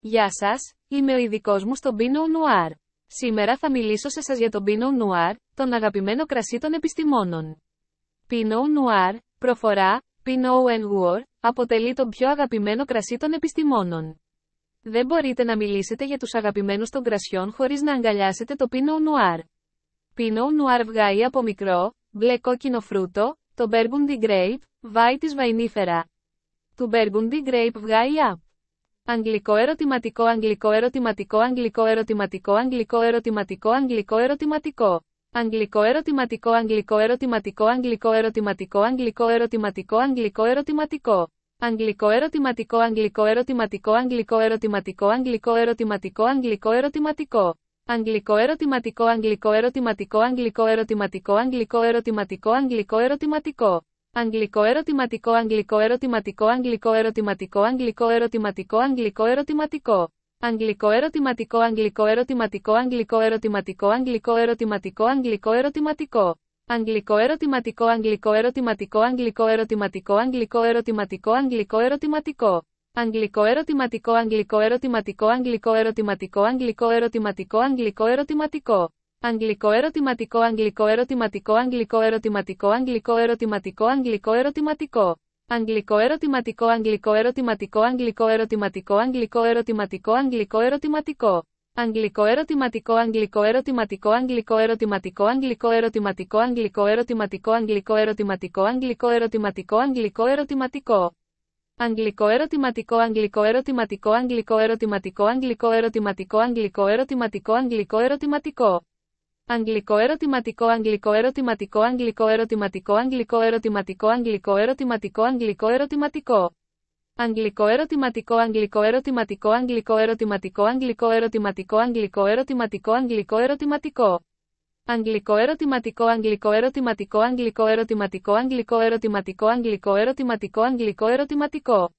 Γεια σας. είμαι ο ειδικός μου στον Πίνο Νουάρ. Σήμερα θα μιλήσω σε σας για τον Πίνο Νουάρ, τον αγαπημένο κρασί των επιστημόνων. Πίνο Νουάρ, προφορά, Πίνο Noir, αποτελεί τον πιο αγαπημένο κρασί των επιστημόνων. Δεν μπορείτε να μιλήσετε για τους αγαπημένους των κρασιών χωρίς να αγκαλιάσετε το Πίνο Νουάρ. Πίνο Νουάρ βγάει από μικρό, μπλε κόκκινο φρούτο, το Burgundy Grape, βάει της βαϊνίφερα. Του Burgundy Grape βγάει από Αγγλικό ερωτηματικό αγγλικό ερωτηματικό αγγλικό ερωτηματικό αγγλικό ερωτηματικό αγγλικό ερωτηματικό Αγγλικό ερωτηματικό αγγλικό ερωτηματικό αγγλικό ερωτηματικό αγγλικό ερωτηματικό αγγλικό ερωτηματικό Αγγλικό ερωτηματικό αγγλικό ερωτηματικό αγγλικό ερωτηματικό αγγλικό ερωτηματικό αγγλικό ερωτηματικό Αγγλικό ερωτηματικό αγγλικό ερωτηματικό αγγλικό ερωτηματικό ερωτηματικό ερωτηματικό Αγγλικό ερωτηματικό αγγλικό ερωτηματικό αγγλικό ερωτηματικό αγγλικό ερωτηματικό αγγλικό ερωτηματικό Αγγλικό ερωτηματικό αγγλικό ερωτηματικό αγγλικό ερωτηματικό αγγλικό ερωτηματικό αγγλικό ερωτηματικό Αγγλικό ερωτηματικό αγγλικό ερωτηματικό αγγλικό ερωτηματικό αγγλικό ερωτηματικό αγγλικό ερωτηματικό Αγγλικό ερωτηματικό αγγλικό ερωτηματικό αγγλικό ερωτηματικό αγγλικό ερωτηματικό αγγλικό ερωτηματικό Αγγλικό ερωτηματικό αγγλικό ερωτηματικό αγγλικό ερωτηματικό αγγλικό ερωτηματικό αγγλικό ερωτηματικό Αγγλικό ερωτηματικό αγγλικό ερωτηματικό αγγλικό ερωτηματικό αγγλικό ερωτηματικό αγγλικό ερωτηματικό Αγγλικό ερωτηματικό αγγλικό ερωτηματικό αγγλικό ερωτηματικό αγγλικό ερωτηματικό αγγλικό ερωτηματικό αγγλικό ερωτηματικό αγγλικό ερωτηματικό αγγλικό ερωτηματικό Αγγλικό ερωτηματικό αγγλικό ερωτηματικό αγγλικό ερωτηματικό αγγλικό ερωτηματικό αγγλικό ερωτηματικό αγγλικό ερωτηματικό Αγγλικό ερωτηματικό αγγλικό ερωτηματικό αγγλικό ερωτηματικό αγγλικό ερωτηματικό αγγλικό ερωτηματικό αγγλικό ερωτηματικό. Αγγλικό ερωτηματικό αγγλικό ερωτηματικό αγγλικό ερωτηματικό αγγλικό ερωτηματικό αγγλικό ερωτηματικό αγγλικό ερωτηματικό. Αγγλικό ερωτηματικό αγγλικό ερωτηματικό αγγλικό ερωτηματικό αγγλικό ερωτηματικό αγγλικό ερωτηματικό αγγλικό ερωτηματικό.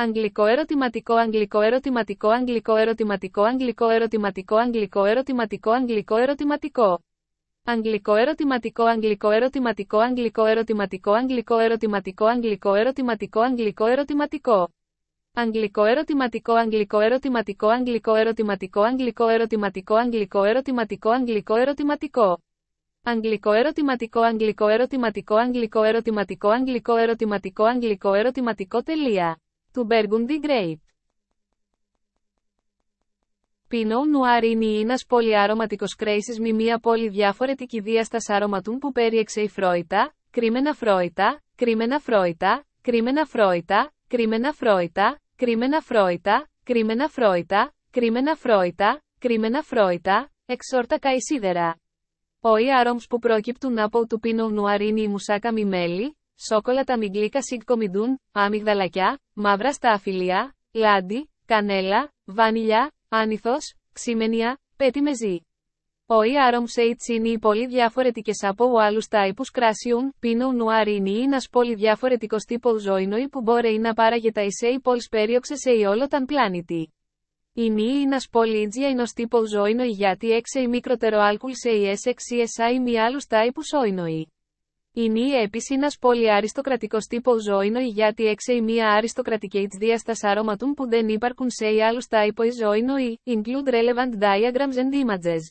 Αγγλικό ερωτηματικό αγγλικό ερωτηματικό αγγλικό ερωτηματικό αγγλικό ερωτηματικό αγγλικό ερωτηματικό αγγλικό ερωτηματικό Αγγλικό ερωτηματικό αγγλικό ερωτηματικό αγγλικό ερωτηματικό αγγλικό ερωτηματικό αγγλικό ερωτηματικό αγγλικό ερωτηματικό Αγγλικό ερωτηματικό αγγλικό ερωτηματικό αγγλικό ερωτηματικό αγγλικό ερωτηματικό αγγλικό ερωτηματικό αγγλικό ερωτηματικό Αγγλικό ερωτηματικό αγγλικό ερωτηματικό αγγλικό ερωτηματικό αγγλικό ερωτηματικό αγγλικό ερωτηματικό τελεία του Burgundy Grape. Pinot Νουαρίνι είναι ένα αρωματικό κρέση με μία πολύ διαφορετική διάσταση αρωματούν που περιέξε η φρόητα, κρυμμένα φρόητα, κρυμμένα φρόητα, κρυμμένα φρόητα, κρυμμένα φρόητα, κρυμμένα φρόητα, κρυμμένα φρόητα, κρυμμένα φρόητα, κρυμμένα φρόητα, εξόρτακα ή Ο που προκύπτουν από του Pinot Noir είναι η μουσάκα μέλη, σόκολατα μιγκλίκα κομιντούν, αμυγδαλακιά, μαύρα στα αφιλιά, λάντι, κανέλα, βανιλιά, άνηθος, ξύμενια, με μεζί. Ο Ιάρομ σε είναι οι πολύ διαφορετικές από άλλους τάιπους κράσιουν, πίνουν νουάρι είναι ένας πολύ διαφορετικός τύπος ζώινοι που μπορεί να πάραγε τα εισέι πόλ περίοξε σε όλο τον πλάνητη. Η νη είναι ασπολίτζια είναι ως τύπος ζώινοι γιατί έξε η μικρότερο άλκουλ σε η SXSI μη άλλους τάιπους ζώινοι. Είναι επίση ένα πολύ αριστοκρατικό τύπο η γιατί έξε η μία αριστοκρατική διάσταση αρωματούν που δεν υπάρχουν σε άλλους τύπο ζωήνο ή include relevant diagrams and images.